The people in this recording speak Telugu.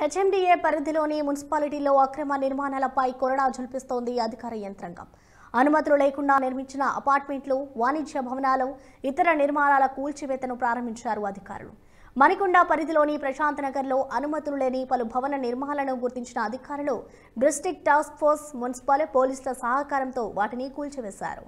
హెచ్ఎండిఏ పరిధిలోని మున్సిపాలిటీలో అక్రమ నిర్మాణాలపై కొరడా జల్పిస్తోంది అధికార యంత్రాంగం అనుమతులు లేకుండా నిర్మించిన అపార్ట్మెంట్లు వాణిజ్య భవనాలు ఇతర నిర్మాణాల కూల్చివేతను ప్రారంభించారు అధికారులు మణికొండ పరిధిలోని ప్రశాంత్ నగర్లో అనుమతులు లేని పలు భవన నిర్మాణాలను గుర్తించిన అధికారులు డిస్టిక్ టాస్క్ ఫోర్స్ మున్సిపల్ పోలీసుల సహకారంతో వాటిని కూల్చివేశారు